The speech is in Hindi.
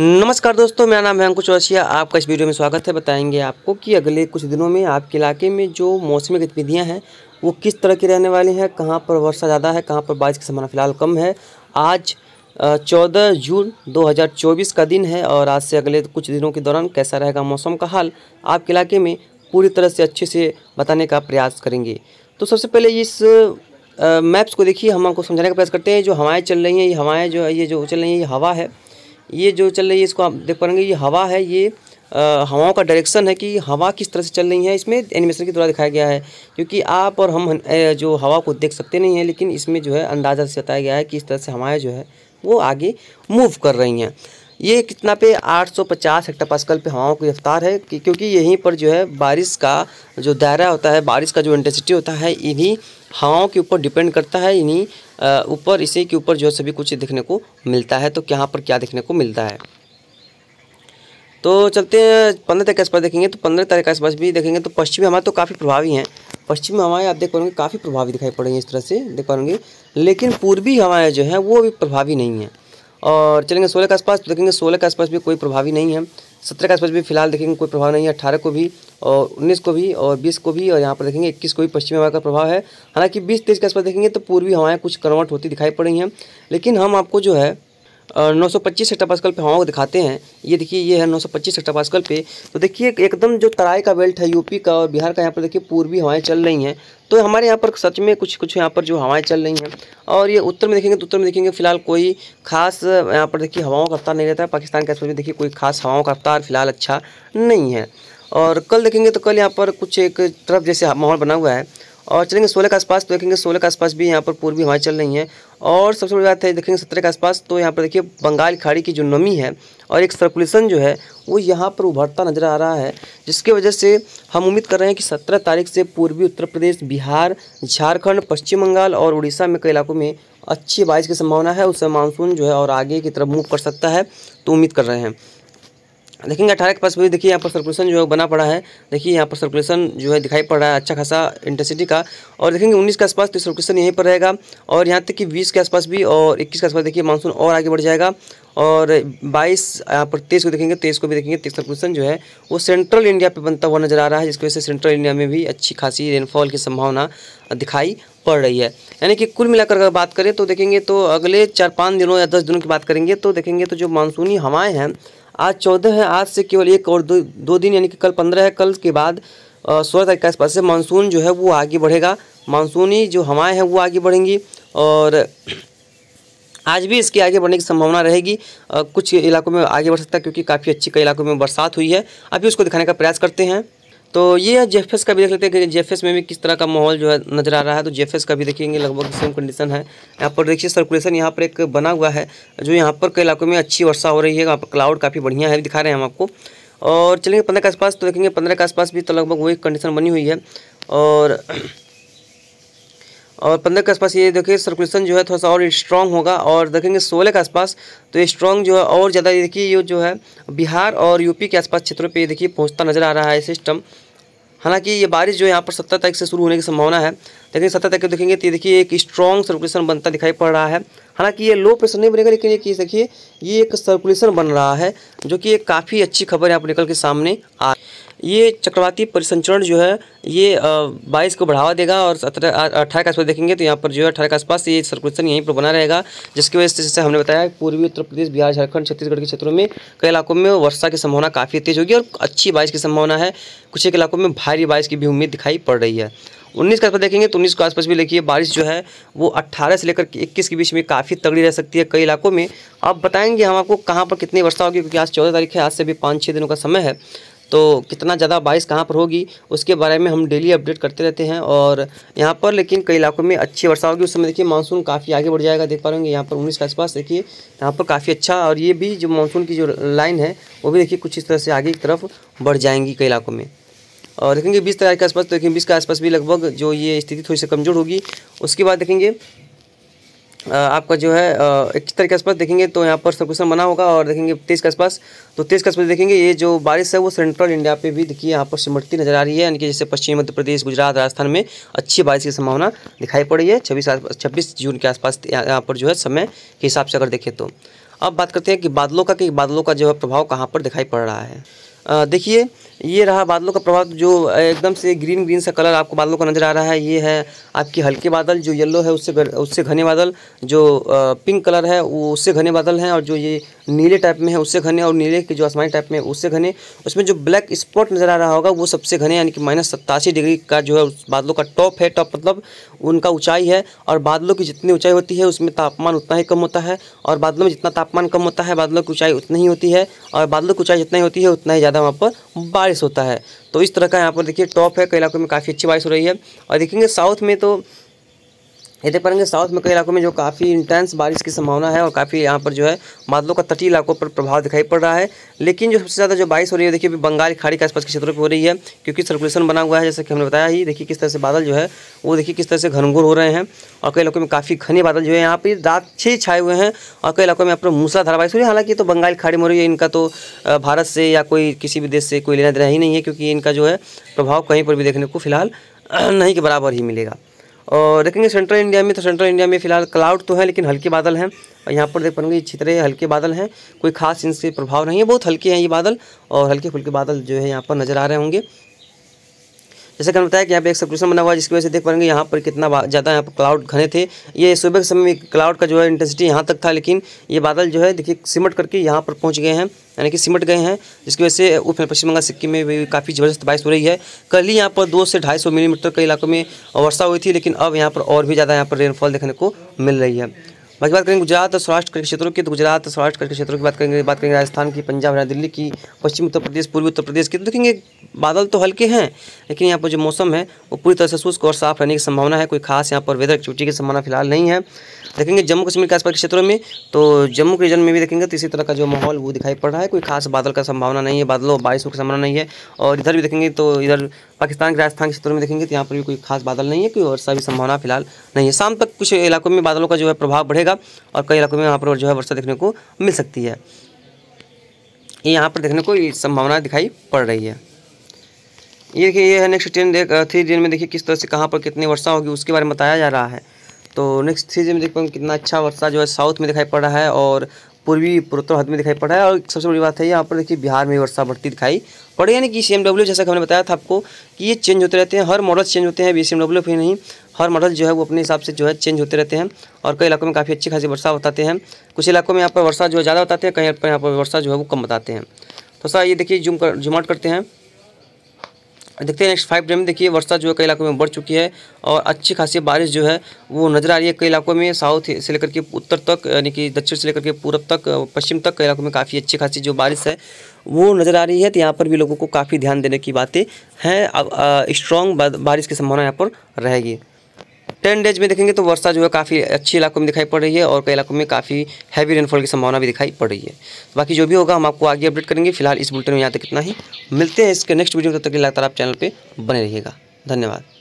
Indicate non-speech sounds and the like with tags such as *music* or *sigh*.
नमस्कार दोस्तों मेरा नाम है अंकुश चौरसिया आपका इस वीडियो में स्वागत है बताएंगे आपको कि अगले कुछ दिनों में आपके इलाके में जो मौसमी गतिविधियां हैं वो किस तरह की रहने वाली हैं कहां पर वर्षा ज़्यादा है कहां पर बारिश की संभावना फ़िलहाल कम है आज चौदह जून 2024 का दिन है और आज से अगले कुछ दिनों के दौरान कैसा रहेगा मौसम का हाल आपके इलाके में पूरी तरह से अच्छे से बताने का प्रयास करेंगे तो सबसे पहले इस मैप्स को देखिए हम आपको समझाने का प्रयास करते हैं जो हवाएँ चल रही हैं ये हवाएँ जो है ये जो चल रही हैं ये हवा है ये जो चल रही है इसको आप देख पाएंगे ये हवा है ये हवाओं का डायरेक्शन है कि हवा किस तरह से चल रही है इसमें एनिमेशन के द्वारा दिखाया गया है क्योंकि आप और हम जो हवा को देख सकते नहीं हैं लेकिन इसमें जो है अंदाज़ा से बताया गया है कि इस तरह से हवाएँ जो है वो आगे मूव कर रही हैं ये कितना पे 850 हेक्टापास्कल पे हवाओं की रफ्तार है कि क्योंकि यहीं पर जो है बारिश का जो दायरा होता है बारिश का जो इंटेंसिटी होता है इन्हीं हवाओं के ऊपर डिपेंड करता है इन्हीं ऊपर इसी के ऊपर जो है सभी कुछ देखने को मिलता है तो यहाँ पर क्या देखने को मिलता है तो चलते हैं पंद्रह तक आसपास देखेंगे तो पंद्रह तारीख के आसपास भी देखेंगे तो पश्चिमी हमारे तो काफ़ी प्रभावी हैं पश्चिमी हवाएं आप देख पाएंगे काफ़ी प्रभावी दिखाई पड़ेंगी इस तरह से देख पाएंगे लेकिन पूर्वी हवाएं जो हैं वो भी प्रभावी नहीं हैं और चलेंगे सोलह के आसपास तो देखेंगे सोलह के आसपास भी कोई प्रभावी नहीं है सत्रह के आसपास भी फिलहाल देखेंगे कोई प्रभाव नहीं है अठारह को भी और उन्नीस को भी और बीस को भी और यहाँ पर देखेंगे इक्कीस को भी पश्चिमी हवा का प्रभाव है हालांकि बीस तेईस के आसपास देखेंगे तो पूर्वी हवाएं कुछ कन्वर्ट होती दिखाई पड़ रही हैं लेकिन हम आपको जो है नौ सौ पच्चीस हेक्टापास्कल पे हवाओं को दिखाते हैं ये देखिए ये है नौ सौ पच्चीस हेक्टापास्कल पे तो देखिए एकदम जो तराई का बेल्ट है यूपी का और बिहार का यहाँ पर देखिए पूर्वी हवाएं चल रही हैं तो हमारे यहाँ पर सच में कुछ कुछ यहाँ पर जो हवाएं चल रही हैं और ये उत्तर में देखेंगे तो उत्तर में देखेंगे फिलहाल कोई खास यहाँ पर देखिए हवाओं का रफ्तार नहीं रहता है पाकिस्तान के एक्सप्रेस में देखिए कोई खास हवाओं का रफ्तार फिलहाल अच्छा नहीं है और कल देखेंगे तो कल यहाँ पर कुछ एक तरफ जैसे माहौल बना हुआ है और चलेंगे सोलह के आसपास तो देखेंगे सोलह के आसपास भी यहाँ पर पूर्वी हवाएं चल रही हैं और सबसे बड़ी बात है देखेंगे सत्रह के आसपास तो यहाँ पर देखिए बंगाल खाड़ी की जो नमी है और एक सर्कुलेशन जो है वो यहाँ पर उभरता नजर आ रहा है जिसके वजह से हम उम्मीद कर रहे हैं कि सत्रह तारीख से पूर्वी उत्तर प्रदेश बिहार झारखंड पश्चिम बंगाल और उड़ीसा में कई इलाकों में अच्छी बारिश की संभावना है उससे मानसून जो है और आगे की तरफ मूव कर सकता है तो उम्मीद कर रहे हैं देखेंगे अठारह के पास भी देखिए यहाँ पर सर्कुलेशन जो है बना पड़ा है देखिए यहाँ पर सर्कुलेशन जो है दिखाई पड़ रहा है अच्छा खासा इंटेंसिटी का और देखेंगे उन्नीस के आसपास तो सर्कुलेशन यहीं पर रहेगा और यहाँ तक कि बीस के आसपास भी और इक्कीस के आसपास देखिए मानसून और आगे बढ़ जाएगा और 22 यहाँ पर तेईस को देखेंगे तेईस को भी देखेंगे तेईस सर्कुलेशन जो है वो सेंट्रल इंडिया पर बनता हुआ नजर आ रहा है जिसकी वजह से सेंट्रल इंडिया में भी अच्छी खासी रेनफॉल की संभावना दिखाई पड़ रही है यानी कि कुल मिलाकर अगर बात करें तो देखेंगे तो अगले चार पाँच दिनों या दस दिनों की बात करेंगे तो देखेंगे तो जो मानसूनी हवाएँ हैं आज चौदह है आज से केवल एक और दो दो दिन यानी कि कल पंद्रह है कल के बाद सोलह तारीख के आसपास से मानसून जो है वो आगे बढ़ेगा मानसूनी जो हवाएं हैं वो आगे बढ़ेंगी और आज भी इसके आगे बढ़ने की संभावना रहेगी कुछ इलाकों में आगे बढ़ सकता है क्योंकि काफ़ी अच्छी कई इलाकों में बरसात हुई है अभी उसको दिखाने का प्रयास करते हैं तो ये जेफेस का भी देख लेते हैं कि जेफेस में भी किस तरह का माहौल जो है नज़र आ रहा है तो जेफेस का भी देखेंगे लगभग सेम कंडीशन है यहाँ पर देखिए सर्कुलेशन यहाँ पर एक बना हुआ है जो यहाँ पर कई इलाकों में अच्छी वर्षा हो रही है यहाँ पर क्लाउड काफ़ी बढ़िया है दिखा रहे हैं हम आपको और चलेंगे पंद्रह के आसपास तो देखेंगे पंद्रह के आसपास भी तो लगभग वही कंडीशन बनी हुई है और और पंद्रह के आसपास ये देखिए सर्कुलेशन जो है थोड़ा सा और स्ट्रॉन्ग होगा और देखेंगे सोलह के आसपास तो ये स्ट्रॉन्ग जो है और ज़्यादा देखिए ये जो है बिहार और यूपी के आसपास क्षेत्रों पर ये देखिए पहुँचता नज़र आ रहा है सिस्टम हालांकि ये बारिश जो यहाँ पर सत्रह तारीख से शुरू होने की संभावना है लेकिन सत्रह तारीख को देखेंगे तो देखिए एक स्ट्रॉन्ग सर्कुलेशन बनता दिखाई पड़ रहा है हालांकि ये लो प्रेशर नहीं बनेगा लेकिन ये देखिए ये एक सर्कुलेशन बन रहा है जो कि एक काफ़ी अच्छी खबर यहाँ पर निकल के सामने आ ये चक्रवाती परिसंचरण जो है ये बाईस को बढ़ावा देगा और सत्रह अट्ठारह के आसपास देखेंगे तो यहाँ पर जो है अठारह के आसपास ये सर्कुलेशन यहीं पर बना रहेगा जिसकी वजह से जैसे हमने बताया पूर्वी उत्तर प्रदेश बिहार झारखंड छत्तीसगढ़ के क्षेत्रों में कई इलाकों में वर्षा की संभावना काफ़ी तेज़ होगी और अच्छी बारिश की संभावना है कुछ एक इलाकों में भारी बारिश की भी उम्मीद दिखाई पड़ रही है उन्नीस के आसपास देखेंगे तो उन्नीस के आसपास भी देखिए बारिश जो है वो अट्ठारह से लेकर इक्कीस के बीच में काफ़ी तगड़ी रह सकती है कई इलाकों में आप बताएंगे हम आपको कहाँ पर कितनी वर्षा होगी क्योंकि आज चौदह तारीख है आज से भी पाँच छः दिनों का समय है तो कितना ज़्यादा बारिश कहाँ पर होगी उसके बारे में हम डेली अपडेट करते रहते हैं और यहाँ पर लेकिन कई इलाकों में अच्छी वर्षा होगी उस समय देखिए मानसून काफ़ी आगे बढ़ जाएगा देख पा रहे होंगे यहाँ पर उन्नीस के आसपास देखिए यहाँ पर काफ़ी अच्छा और ये भी जो मानसून की जो लाइन है वो भी देखिए कुछ इस तरह से आगे की तरफ बढ़ जाएंगी कई इलाकों में और देखेंगे बीस तारीख के आसपास तो देखेंगे बीस के आसपास भी लगभग जो ये स्थिति थोड़ी सी कमज़ोर होगी उसके बाद देखेंगे आपका जो है तारीख के आसपास देखेंगे तो यहाँ पर सर्कुलेशन बना होगा और देखेंगे तीस के आसपास तो तीस के आसपास देखेंगे ये जो बारिश है वो सेंट्रल इंडिया पे भी देखिए यहाँ पर सिमटती नजर आ रही है यानी कि जैसे पश्चिम मध्य प्रदेश गुजरात राजस्थान में अच्छी बारिश की संभावना दिखाई पड़ी है छब्बीस छब्बीस जून के आसपास यहाँ पर जो है समय के हिसाब से अगर देखें तो अब बात करते हैं कि बादलों का कि बादलों का जो है प्रभाव कहाँ पर दिखाई पड़ रहा है देखिए ये रहा बादलों का प्रभाव जो एकदम से ग्रीन ग्रीन सा कलर आपको बादलों का नज़र आ रहा है ये है आपकी हल्के बादल जो येलो है उससे उससे घने बादल जो पिंक कलर है वो उससे घने बादल हैं और जो ये नीले टाइप में है उससे घने और नीले के जो आसमानी टाइप में है उससे घने उसमें जो ब्लैक स्पॉट नज़र आ रहा होगा वो सबसे घने यानी कि माइनस सत्तासी डिग्री का जो है उस बादलों का टॉप है टॉप मतलब उनका ऊँचाई है और बादलों की जितनी ऊँचाई होती है उसमें तापमान उतना ही कम होता है और बादलों में जितना तापमान कम होता है बादलों की ऊंचाई उतनी ही होती है और बादलों की ऊंचाई जितना ही होती है उतना ही ज़्यादा वहाँ पर बारिश होता है तो इस तरह का यहाँ पर देखिए टॉप है कई इलाकों में काफ़ी अच्छी बारिश हो रही है और देखेंगे साउथ में तो ये देख पाएंगे साउथ में कई इलाकों में जो काफ़ी इंटेंस बारिश की संभावना है और काफ़ी यहाँ पर जो है बादलों का तटीय इलाकों पर प्रभाव दिखाई पड़ रहा है लेकिन जो सबसे ज़्यादा जो बारिश हो रही है देखिए अभी बंगाल खाड़ी के आसपास के क्षेत्रों पर हो रही है क्योंकि सर्कुलेशन बना हुआ है जैसे कि हमने बताया ही देखिए किस तरह से बादल जो है वो देखिए किस तरह से घनघोर हो रहे हैं और कई इलाकों में काफ़ी घने बादल जो है यहाँ पर रात से छाए हुए हैं और कई इलाकों में यहाँ पर मूसलाधार बारिश हो रही है हालांकि तो बंगाल खाड़ी में हो रही है इनका तो भारत से या कोई किसी भी देश से कोई लेना देना ही नहीं है क्योंकि इनका जो है प्रभाव कहीं पर भी देखने को फिलहाल *clears throat* नहीं के बराबर ही मिलेगा और देखेंगे सेंट्रल इंडिया में तो सेंट्रल इंडिया में फिलहाल क्लाउड तो है लेकिन हल्के बादल हैं और यहाँ पर देख पाएंगे अच्छी तरह हल्के बादल हैं कोई खास इनसे प्रभाव नहीं है बहुत हल्के हैं ये बादल और हल्के फुल्के बादल जो है यहाँ पर नज़र आ रहे होंगे जैसे कि हमने बताया कि यहाँ पे एक सप्रेशन बना हुआ है जिसकी वजह से देख पाएंगे यहाँ पर कितना ज़्यादा यहाँ पर क्लाउड घने थे ये सुबह के समय में क्लाउड का जो है इंटेंसिटी यहाँ तक था लेकिन ये बादल जो है देखिए सिमट करके यहाँ पर पहुँच गए हैं यानी कि सिमट गए हैं जिसकी वजह से उत्तर पश्चिम बंगाल सिक्किम में भी काफ़ी ज़बरदस्त बारिश हो रही है कल ही यहाँ पर दो से ढाई सौ मिलीमीटर के इलाकों में वर्षा हुई थी लेकिन अब यहाँ पर और भी ज़्यादा यहाँ पर रेनफॉल देखने को मिल रही है बाकी बात करेंगे गुजरात और सौराष्ट्र के क्षेत्रों की तो गुजरात और सौराष्ट्र के क्षेत्रों की बात करेंगे बात करेंगे राजस्थान की पंजाब हरियाणा दिल्ली की पश्चिम उत्तर प्रदेश पूर्वी उत्तर प्रदेश की तो देखेंगे बादल तो हल्के हैं लेकिन यहाँ पर जो मौसम है वो पूरी तरह से शुष्क और साफ रहने की संभावना है कोई खास यहाँ पर वेदर चुट्टी की संभावना फिलहाल नहीं है देखेंगे जम्मू कश्मीर के आसपास के क्षेत्रों में तो जम्मू के रीजन में भी देखेंगे तो इसी तरह का जो माहौल वो दिखाई पड़ रहा है कोई खास बादल का संभावना नहीं है बादलों बारिशों की संभावना नहीं है और इधर भी देखेंगे तो इधर पाकिस्तान के राजस्थान क्षेत्र में देखेंगे तो यहाँ पर भी कोई खास बादल नहीं है कोई वर्षा भी संभावना फिलहाल नहीं है शाम तक कुछ इलाकों में बादलों का जो है प्रभाव बढ़ेगा और कई इलाकों में यहाँ पर जो है वर्षा देखने को मिल सकती है ये यहाँ पर देखने को संभावना दिखाई पड़ रही है ये देखिए ये है नेक्स्ट टेन थ्री डेन में देखिए किस तरह से कहाँ पर कितनी वर्षा होगी उसके बारे में बताया जा रहा है तो नेक्स्ट थ्री डेन में देख पाएंगे कितना अच्छा वर्षा जो है साउथ में दिखाई पड़ रहा है और पूर्वी पूर्वोत्तर भारत में दिखाई पड़ा है और सबसे बड़ी बात है यहाँ पर देखिए बिहार में वर्षा बढ़ती दिखाई पड़े यानी कि सी जैसा कि हमने बताया था आपको कि ये चेंज होते रहते हैं हर मॉडल चेंज होते हैं बी सी फिर नहीं हर मॉडल जो है वो अपने हिसाब से जो है चेंज होते रहते हैं और कई इलाकों में काफ़ी अच्छी खासी वर्षा बताते हैं कुछ इलाकों में यहाँ पर वर्षा जो है ज़्यादा बताते हैं कहीं पर यहाँ पर वर्षा जो है वो कम बताते हैं तो सर ये देखिए जूम कर करते हैं देखते हैं नेक्स्ट फाइव डे में देखिए वर्षा जो है कई इलाकों में बढ़ चुकी है और अच्छी खासी बारिश जो है वो नज़र आ रही है कई इलाकों में साउथ से लेकर के उत्तर तक यानी कि दक्षिण से लेकर के पूर्व तक पश्चिम तक कई इलाकों में काफ़ी अच्छी खासी जो बारिश है वो नज़र आ रही है तो यहाँ पर भी लोगों को काफ़ी ध्यान देने की बातें हैं अब स्ट्रॉन्ग बारिश की संभावना यहाँ पर रहेगी टेन डेज में देखेंगे तो वर्षा जो है काफ़ी अच्छी इलाकों में दिखाई पड़ रही है और कई इलाकों में काफ़ी हैवी रेनफॉल की संभावना भी दिखाई पड़ रही है तो बाकी जो भी होगा हम आपको आगे अपडेट करेंगे फिलहाल इस बुलेटिन में यहाँ तक इतना ही मिलते हैं इसके नेक्स्ट वीडियो तक लगातार आप चैनल पर बने रहिएगा धन्यवाद